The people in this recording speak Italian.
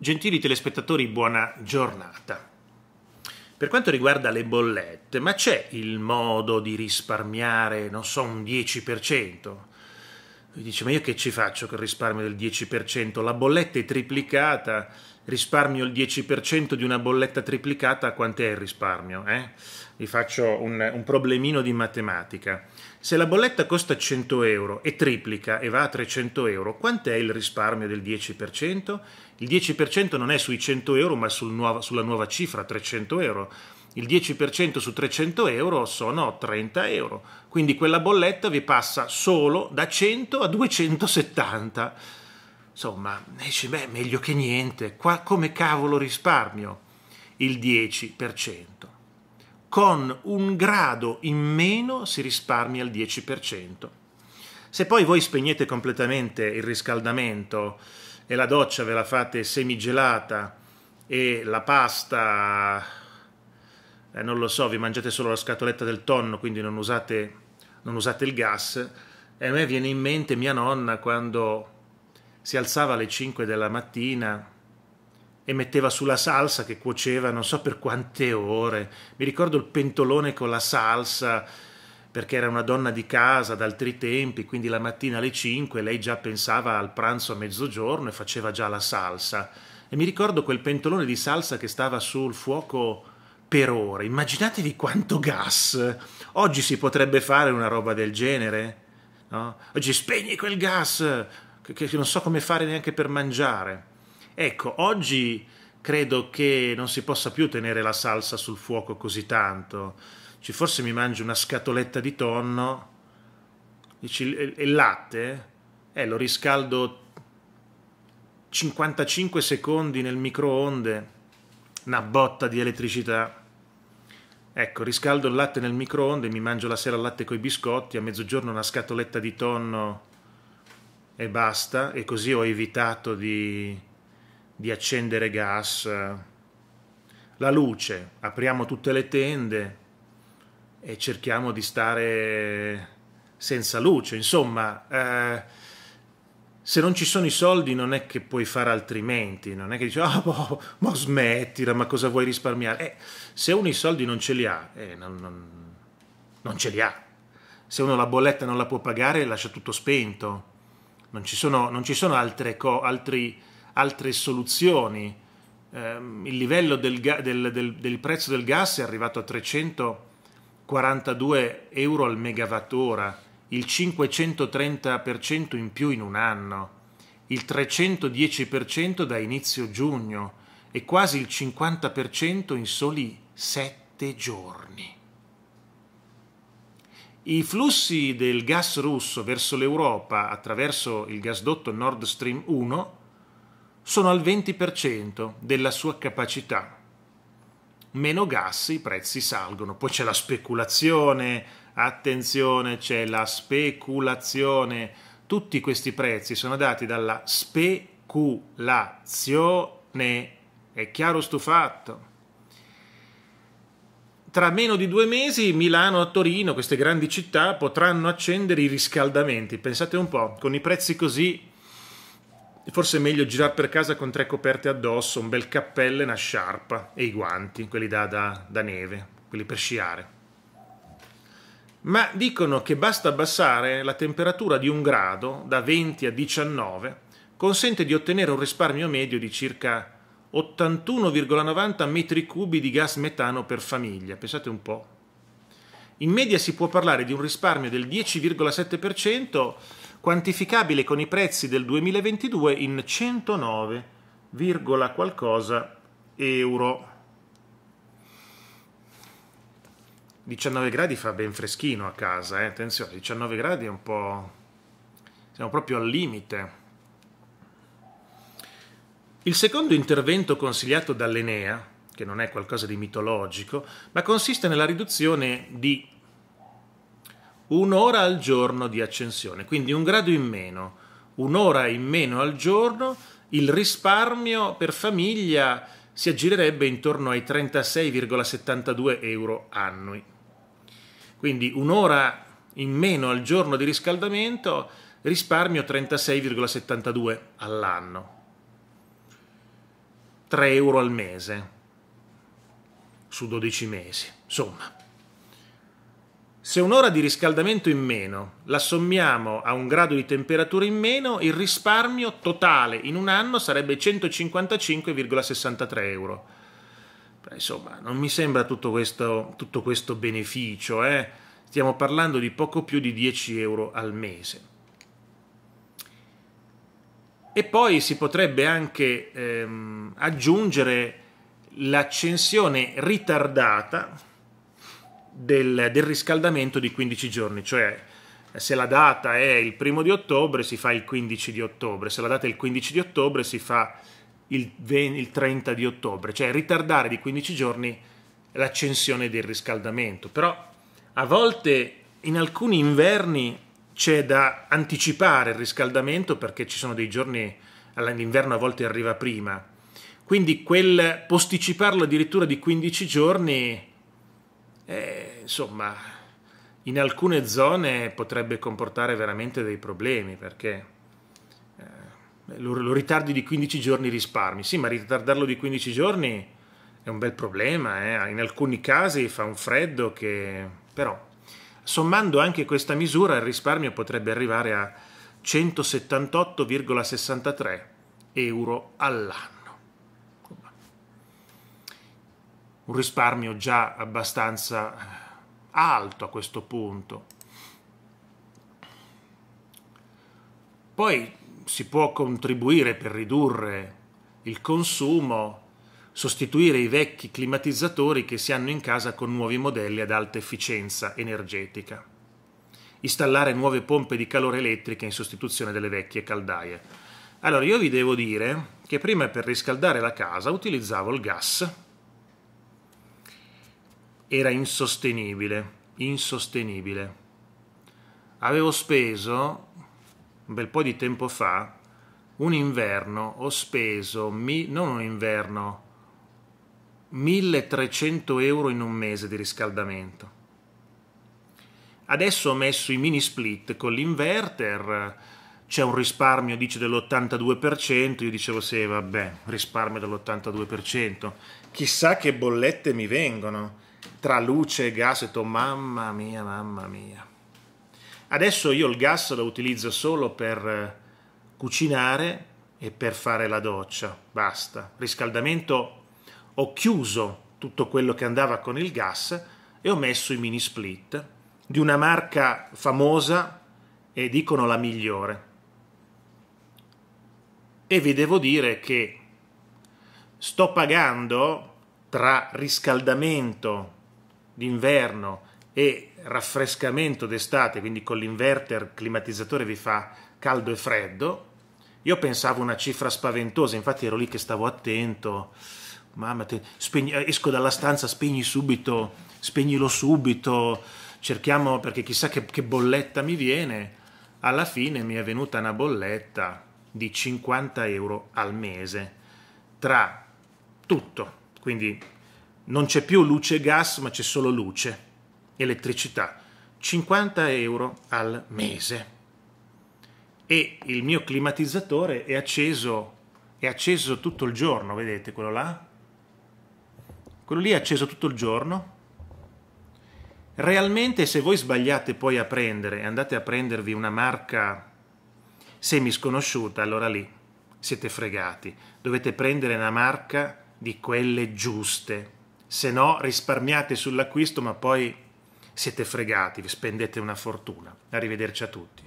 Gentili telespettatori, buona giornata. Per quanto riguarda le bollette, ma c'è il modo di risparmiare, non so, un 10%? Lui dice, ma io che ci faccio con il risparmio del 10%? La bolletta è triplicata, risparmio il 10% di una bolletta triplicata, quant'è il risparmio? Eh? Vi faccio un, un problemino di matematica. Se la bolletta costa 100 euro e triplica e va a 300 euro, quant'è il risparmio del 10%? Il 10% non è sui 100 euro ma sul nuova, sulla nuova cifra, 300 euro il 10% su 300 euro sono 30 euro, quindi quella bolletta vi passa solo da 100 a 270. Insomma, dici, beh, meglio che niente, qua come cavolo risparmio il 10%. Con un grado in meno si risparmia il 10%. Se poi voi spegnete completamente il riscaldamento e la doccia ve la fate semigelata e la pasta eh, non lo so, vi mangiate solo la scatoletta del tonno, quindi non usate, non usate il gas. E a me viene in mente mia nonna quando si alzava alle 5 della mattina e metteva sulla salsa che cuoceva non so per quante ore. Mi ricordo il pentolone con la salsa perché era una donna di casa ad altri tempi, quindi la mattina alle 5 lei già pensava al pranzo a mezzogiorno e faceva già la salsa. E mi ricordo quel pentolone di salsa che stava sul fuoco per ore. Immaginatevi quanto gas. Oggi si potrebbe fare una roba del genere? No? Oggi spegni quel gas, che, che, non so come fare neanche per mangiare. Ecco, oggi credo che non si possa più tenere la salsa sul fuoco così tanto. Cioè, forse mi mangio una scatoletta di tonno e, e latte, eh, lo riscaldo 55 secondi nel microonde una botta di elettricità. Ecco, riscaldo il latte nel microonde, mi mangio la sera il latte coi biscotti, a mezzogiorno una scatoletta di tonno e basta, e così ho evitato di, di accendere gas. La luce, apriamo tutte le tende e cerchiamo di stare senza luce, insomma... Eh, se non ci sono i soldi non è che puoi fare altrimenti, non è che dici, ah, oh, boh, ma smettila, ma cosa vuoi risparmiare? Eh, se uno i soldi non ce li ha, eh, non, non, non, ce li ha. Se uno la bolletta non la può pagare, lascia tutto spento. Non ci sono, non ci sono altre, co, altri, altre, soluzioni. Eh, il livello del, del, del, del prezzo del gas è arrivato a 342 euro al megawattora il 530% in più in un anno, il 310% da inizio giugno e quasi il 50% in soli sette giorni. I flussi del gas russo verso l'Europa attraverso il gasdotto Nord Stream 1 sono al 20% della sua capacità. Meno gas i prezzi salgono, poi c'è la speculazione, attenzione c'è la speculazione, tutti questi prezzi sono dati dalla speculazione, è chiaro sto fatto. Tra meno di due mesi Milano e Torino, queste grandi città, potranno accendere i riscaldamenti. Pensate un po', con i prezzi così forse è meglio girare per casa con tre coperte addosso, un bel cappello e una sciarpa e i guanti, quelli da, da, da neve, quelli per sciare ma dicono che basta abbassare la temperatura di un grado da 20 a 19, consente di ottenere un risparmio medio di circa 81,90 metri cubi di gas metano per famiglia, pensate un po'. In media si può parlare di un risparmio del 10,7% quantificabile con i prezzi del 2022 in 109, qualcosa euro. 19 gradi fa ben freschino a casa, eh? attenzione, 19 gradi è un po'... siamo proprio al limite. Il secondo intervento consigliato dall'Enea, che non è qualcosa di mitologico, ma consiste nella riduzione di un'ora al giorno di accensione, quindi un grado in meno, un'ora in meno al giorno, il risparmio per famiglia si aggirerebbe intorno ai 36,72 euro annui. Quindi un'ora in meno al giorno di riscaldamento risparmio 36,72 all'anno, 3 euro al mese su 12 mesi, insomma. Se un'ora di riscaldamento in meno la sommiamo a un grado di temperatura in meno, il risparmio totale in un anno sarebbe 155,63 euro Insomma, non mi sembra tutto questo, tutto questo beneficio, eh? stiamo parlando di poco più di 10 euro al mese. E poi si potrebbe anche ehm, aggiungere l'accensione ritardata del, del, riscaldamento di 15 giorni, cioè se la data è il primo di ottobre si fa il 15 di ottobre, se la data è il 15 di ottobre si fa il, 20, il 30 di ottobre, cioè ritardare di 15 giorni l'accensione del riscaldamento. Però a volte in alcuni inverni c'è da anticipare il riscaldamento perché ci sono dei giorni all'inverno a volte arriva prima. Quindi quel posticiparlo addirittura di 15 giorni, eh, insomma, in alcune zone potrebbe comportare veramente dei problemi perché lo, lo ritardi di 15 giorni risparmi. Sì, ma ritardarlo di 15 giorni è un bel problema, eh? in alcuni casi fa un freddo che però sommando anche questa misura il risparmio potrebbe arrivare a 178,63 euro all'anno. Un risparmio già abbastanza eh, alto a questo punto. Poi si può contribuire per ridurre il consumo, sostituire i vecchi climatizzatori che si hanno in casa con nuovi modelli ad alta efficienza energetica, installare nuove pompe di calore elettriche in sostituzione delle vecchie caldaie. Allora io vi devo dire che prima per riscaldare la casa utilizzavo il gas, era insostenibile, insostenibile. Avevo speso un bel po' di tempo fa, un inverno ho speso, mi, non un inverno, 1300 euro in un mese di riscaldamento. Adesso ho messo i mini split con l'inverter, c'è un risparmio, dice, dell'82%, io dicevo sì, vabbè, risparmio dell'82%, chissà che bollette mi vengono, tra luce e gas, e detto mamma mia, mamma mia. Adesso io il gas lo utilizzo solo per eh, cucinare e per fare la doccia, basta. Riscaldamento ho chiuso tutto quello che andava con il gas e ho messo i mini split di una marca famosa e dicono la migliore. E vi devo dire che sto pagando tra riscaldamento d'inverno e raffrescamento d'estate, quindi con l'inverter climatizzatore vi fa caldo e freddo. Io pensavo una cifra spaventosa, infatti ero lì che stavo attento. Mamma, te, spegni, eh, esco dalla stanza, spegni subito, spegnilo subito, cerchiamo perché chissà che, che bolletta mi viene. Alla fine mi è venuta una bolletta di 50 euro al mese tra tutto, quindi non c'è più luce e gas, ma c'è solo luce elettricità, 50 euro al mese. E il mio climatizzatore è acceso, è acceso tutto il giorno, vedete quello là? Quello lì è acceso tutto il giorno. Realmente se voi sbagliate poi a prendere e andate a prendervi una marca semi sconosciuta, allora lì siete fregati. Dovete prendere una marca di quelle giuste. Se no risparmiate sull'acquisto ma poi siete fregati, vi spendete una fortuna. Arrivederci a tutti.